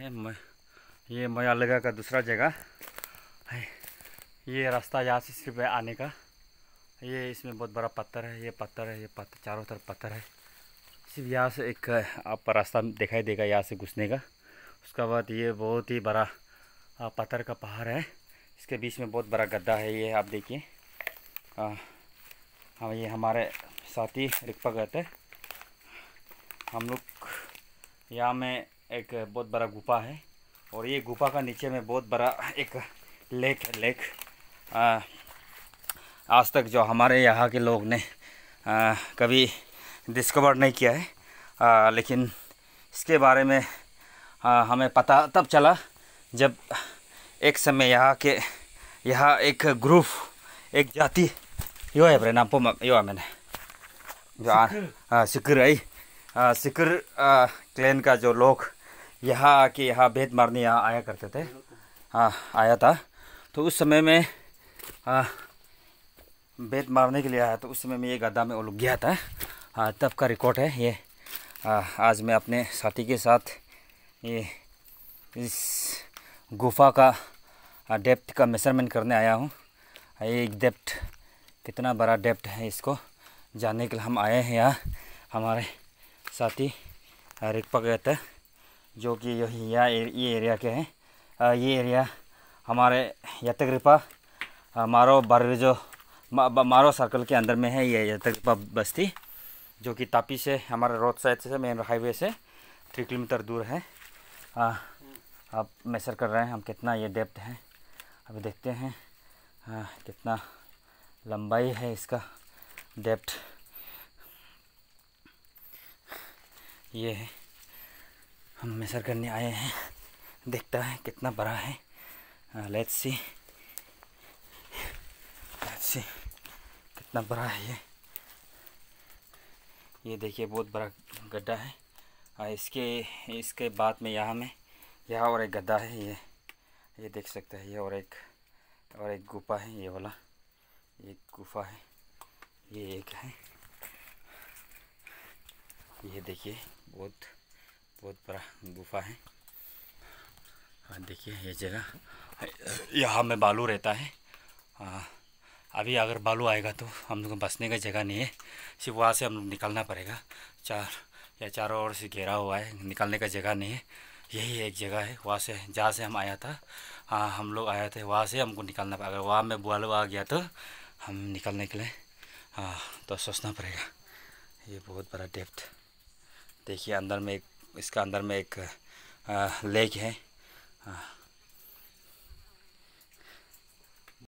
है म, ये मयालगा का दूसरा जगह है ये रास्ता यहाँ से सिर्फ आने का ये इसमें बहुत बड़ा पत्थर है ये पत्थर है ये पत्थर चारों तरफ पत्थर है सिर्फ यहाँ से एक आपका रास्ता दिखाई देगा यहाँ से घुसने का उसका बाद ये बहुत ही बड़ा पत्थर का पहाड़ है इसके बीच में बहुत बड़ा गद्दा है ये आप देखिए हम हाँ, ये हमारे साथी रिक्पा गए थे हम लोग यहाँ में एक बहुत बड़ा गुफा है और ये गुफा का नीचे में बहुत बड़ा एक लेक है लेक आ, आज तक जो हमारे यहाँ के लोग ने आ, कभी डिस्कवर नहीं किया है आ, लेकिन इसके बारे में आ, हमें पता तब चला जब एक समय यहाँ के यहाँ एक ग्रुप एक जाति यो है बड़े नाम यो है मैंने जो सिकर आई सिकर क्लैन का जो लोग यहाँ आके यहाँ भेद मारने यहाँ आया करते थे हाँ आया था तो उस समय में हाँ भेद मारने के लिए आया तो उस समय में ये गद्दा में उलग गया था हाँ तब का रिकॉर्ड है ये आ, हाँ, आज मैं अपने साथी के साथ ये इस गुफा का हाँ, डेप्थ का मेजरमेंट करने आया हूँ ये डेप्थ कितना बड़ा डेप्थ है इसको जानने के लिए हम आए हैं यहाँ हमारे साथी हाँ, रिकपा गए थे जो कि यही या ये एरिया के हैं ये एरिया हमारे यतकृपा मारो बारवेजो मारो सर्कल के अंदर में है ये यतकृपा बस्ती जो कि तापी से हमारे रोड साइड से मेन हाईवे से थ्री किलोमीटर दूर है आ, आप मेसर कर रहे हैं हम कितना ये डेप्थ है अभी देखते हैं आ, कितना लंबाई है इसका डेप्थ ये है हम मेसर करने आए हैं देखता है कितना बड़ा है लेट्स सी लेट्स सी कितना बड़ा है ये ये देखिए बहुत बड़ा गड्ढा है और हाँ, इसके इसके बाद में यहाँ में यहाँ और एक गड्ढा है ये ये देख सकते हैं ये और एक और एक गुफा है ये वाला ये गुफा है ये एक है ये देखिए बहुत बहुत बड़ा गुफा है हाँ देखिए ये जगह यहाँ में बालू रहता है अभी अगर बालू आएगा तो हम लोग बसने का जगह नहीं है सिर्फ वहाँ से हम लोग निकलना पड़ेगा चार या चारों ओर से घेरा हुआ है निकलने का जगह नहीं है यही एक जगह है वहाँ से जहाँ से हम आया था हाँ हम लोग आया थे वहाँ से हमको निकलना पड़ा अगर वहाँ में बालू आ गया तो हम निकलने के लिए हाँ तो सोचना पड़ेगा ये बहुत बड़ा डेप्थ देखिए अंदर में एक इसका अंदर में एक लेक है